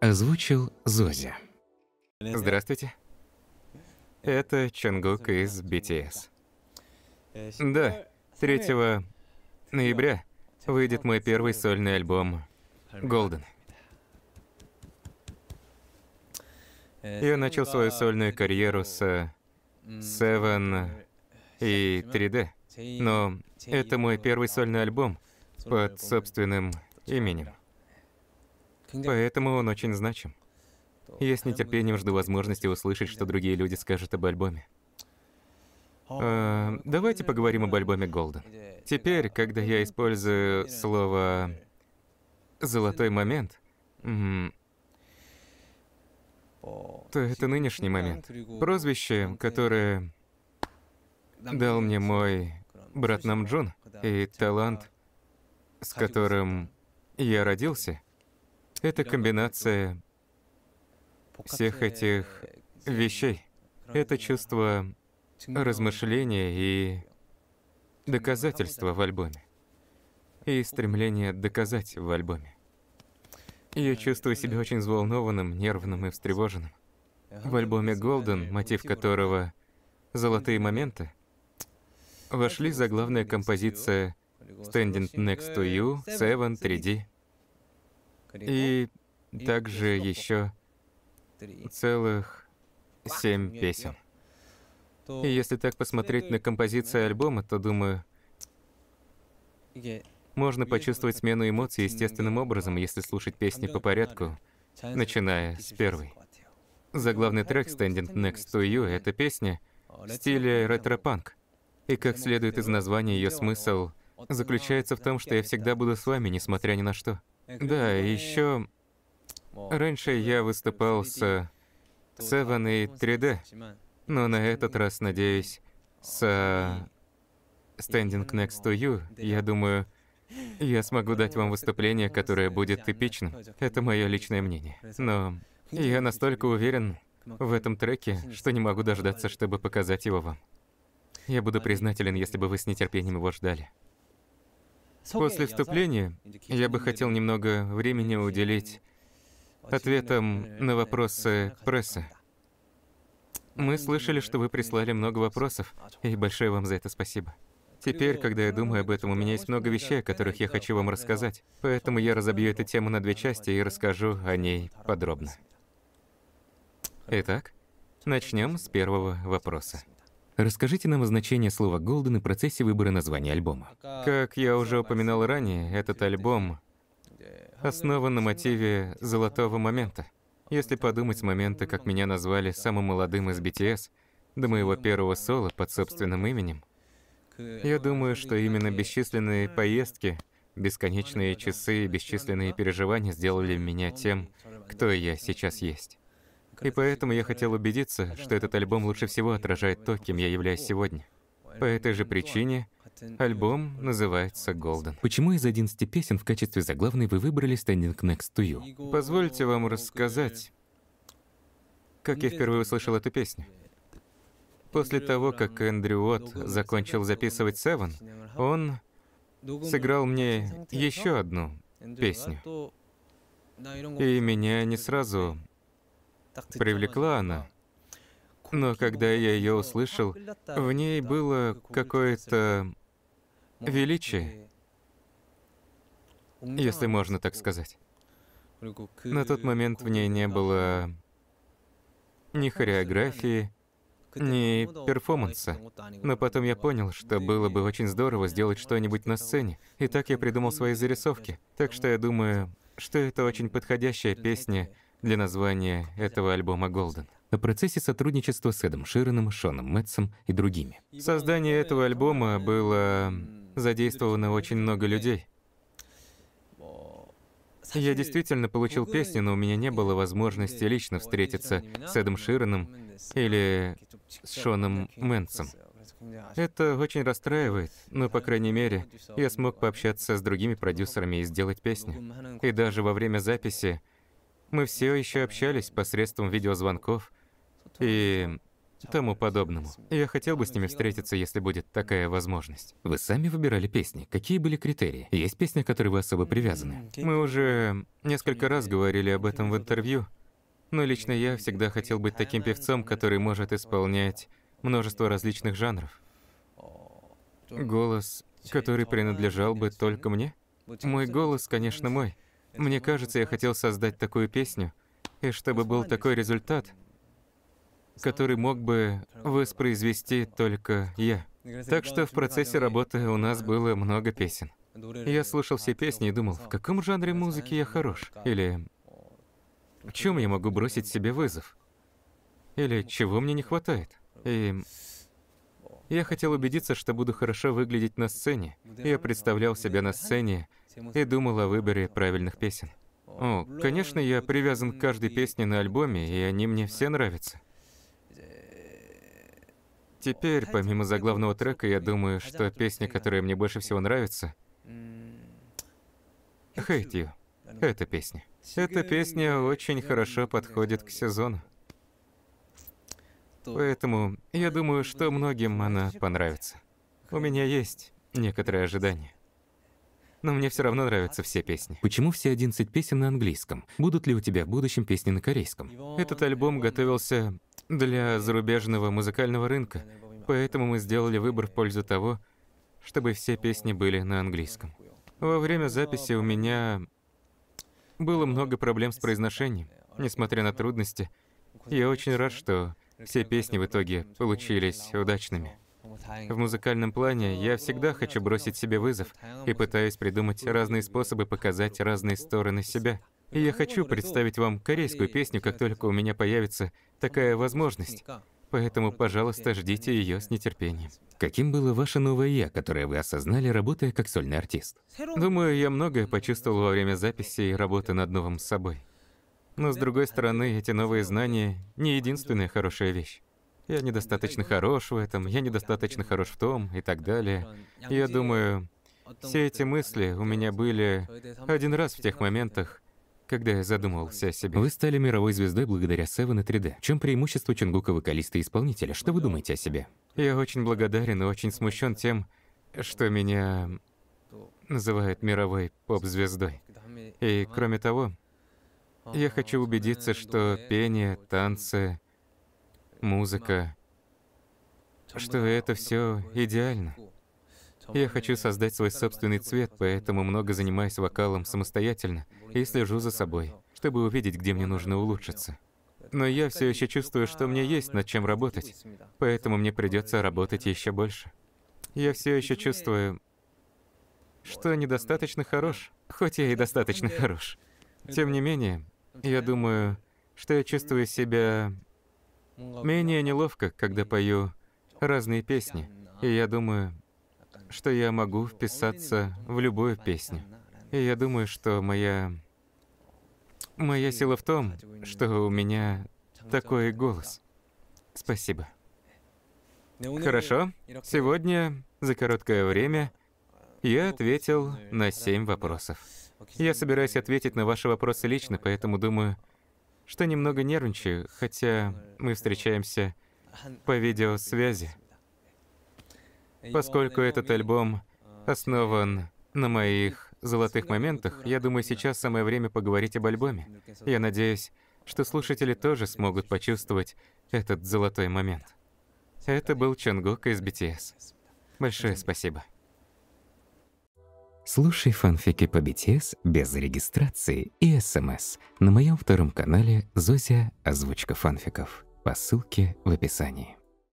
Озвучил Зозя. Здравствуйте. Это Чонгук из BTS. Да, 3 ноября выйдет мой первый сольный альбом «Golden». Я начал свою сольную карьеру с Seven и 3D, но это мой первый сольный альбом под собственным именем. Поэтому он очень значим. Я с нетерпением жду возможности услышать, что другие люди скажут об альбоме. А, давайте поговорим об альбоме Голда. Теперь, когда я использую слово «золотой момент», то это нынешний момент. Прозвище, которое дал мне мой брат Намджун, и талант, с которым я родился — это комбинация всех этих вещей. Это чувство размышления и доказательства в альбоме. И стремление доказать в альбоме. Я э, чувствую себя очень взволнованным, нервным и встревоженным. В альбоме Golden, мотив которого «Золотые моменты», вошли заглавная композиция «Standing Next to You», «Seven», «3D». И также еще целых семь песен. И если так посмотреть на композиции альбома, то думаю, можно почувствовать смену эмоций естественным образом, если слушать песни по порядку, начиная с первой. Заглавный трек «Standing Next to You» — это песня в стиле ретро-панк. И как следует из названия, ее смысл заключается в том, что я всегда буду с вами, несмотря ни на что. Да, еще раньше я выступал с Seven и 3D, но на этот раз, надеюсь, с а, а, Standing Next to You, я думаю, я смогу дать вам выступление, которое будет эпичным. Это мое личное мнение. Но я настолько уверен в этом треке, что не могу дождаться, чтобы показать его вам. Я буду признателен, если бы вы с нетерпением его ждали. После вступления я бы хотел немного времени уделить ответам на вопросы прессы. Мы слышали, что вы прислали много вопросов, и большое вам за это спасибо. Теперь, когда я думаю об этом, у меня есть много вещей, о которых я хочу вам рассказать, поэтому я разобью эту тему на две части и расскажу о ней подробно. Итак, начнем с первого вопроса. Расскажите нам о значении слова «Голден» и процессе выбора названия альбома. Как я уже упоминал ранее, этот альбом основан на мотиве «золотого момента». Если подумать с момента, как меня назвали самым молодым из BTS, до моего первого соло под собственным именем, я думаю, что именно бесчисленные поездки, бесконечные часы и бесчисленные переживания сделали меня тем, кто я сейчас есть. И поэтому я хотел убедиться, что этот альбом лучше всего отражает то, кем я являюсь сегодня. По этой же причине альбом называется «Golden». Почему из 11 песен в качестве заглавной вы выбрали «Standing Next to You»? Позвольте вам рассказать, как я впервые услышал эту песню. После того, как Эндрю Уотт закончил записывать Seven, он сыграл мне еще одну песню. И меня не сразу привлекла она. Но когда я ее услышал, в ней было какое-то величие, если можно так сказать. На тот момент в ней не было ни хореографии, ни перформанса. Но потом я понял, что было бы очень здорово сделать что-нибудь на сцене. И так я придумал свои зарисовки. Так что я думаю, что это очень подходящая песня для названия этого альбома «Голден» о процессе сотрудничества с Эдом Широном, Шоном Мэтсом и другими. Создание этого альбома было задействовано очень много людей. Я действительно получил песни, но у меня не было возможности лично встретиться с Эдом Широном или с Шоном Мэнсом. Это очень расстраивает, но, по крайней мере, я смог пообщаться с другими продюсерами и сделать песню. И даже во время записи мы все еще общались посредством видеозвонков и тому подобному. Я хотел бы с ними встретиться, если будет такая возможность. Вы сами выбирали песни. Какие были критерии? Есть песня, к которой вы особо привязаны? Мы уже несколько раз говорили об этом в интервью, но лично я всегда хотел быть таким певцом, который может исполнять множество различных жанров. Голос, который принадлежал бы только мне? Мой голос, конечно, мой. Мне кажется, я хотел создать такую песню, и чтобы был такой результат, который мог бы воспроизвести только я. Так что в процессе работы у нас было много песен. Я слушал все песни и думал, в каком жанре музыки я хорош? Или в чем я могу бросить себе вызов? Или чего мне не хватает? И я хотел убедиться, что буду хорошо выглядеть на сцене. Я представлял себя на сцене и думал о выборе правильных песен. О, конечно, я привязан к каждой песне на альбоме, и они мне все нравятся. Теперь, помимо заглавного трека, я думаю, что песня, которая мне больше всего нравится, «Hate You» — эта песня. Эта песня очень хорошо подходит к сезону. Поэтому я думаю, что многим она понравится. У меня есть некоторые ожидания но мне все равно нравятся все песни. Почему все 11 песен на английском? Будут ли у тебя в будущем песни на корейском? Этот альбом готовился для зарубежного музыкального рынка, поэтому мы сделали выбор в пользу того, чтобы все песни были на английском. Во время записи у меня было много проблем с произношением. Несмотря на трудности, я очень рад, что все песни в итоге получились удачными. В музыкальном плане я всегда хочу бросить себе вызов и пытаюсь придумать разные способы показать разные стороны себя. И я хочу представить вам корейскую песню, как только у меня появится такая возможность. Поэтому, пожалуйста, ждите ее с нетерпением. Каким было ваше новое «я», которое вы осознали, работая как сольный артист? Думаю, я многое почувствовал во время записи и работы над новым собой. Но, с другой стороны, эти новые знания — не единственная хорошая вещь я недостаточно хорош в этом, я недостаточно хорош в том и так далее. я думаю, все эти мысли у меня были один раз в тех моментах, когда я задумывался о себе. Вы стали мировой звездой благодаря Seven и 3D. В чем преимущество Чунгука вокалиста и исполнителя? Что вы думаете о себе? Я очень благодарен и очень смущен тем, что меня называют мировой поп-звездой. И кроме того, я хочу убедиться, что пение, танцы, музыка, что это все идеально. Я хочу создать свой собственный цвет, поэтому много занимаюсь вокалом самостоятельно и слежу за собой, чтобы увидеть, где мне нужно улучшиться. Но я все еще чувствую, что мне есть над чем работать, поэтому мне придется работать еще больше. Я все еще чувствую, что недостаточно хорош, хоть я и достаточно хорош. Тем не менее, я думаю, что я чувствую себя Менее неловко, когда пою разные песни, и я думаю, что я могу вписаться в любую песню. И я думаю, что моя... Моя сила в том, что у меня такой голос. Спасибо. Хорошо. Сегодня, за короткое время, я ответил на семь вопросов. Я собираюсь ответить на ваши вопросы лично, поэтому думаю, что немного нервничаю, хотя мы встречаемся по видеосвязи, поскольку этот альбом основан на моих золотых моментах, я думаю, сейчас самое время поговорить об альбоме. Я надеюсь, что слушатели тоже смогут почувствовать этот золотой момент. Это был Чонгук из BTS. Большое спасибо. Слушай фанфики по BTS без регистрации и СМС эм на моем втором канале «Зозя. Озвучка фанфиков» по ссылке в описании.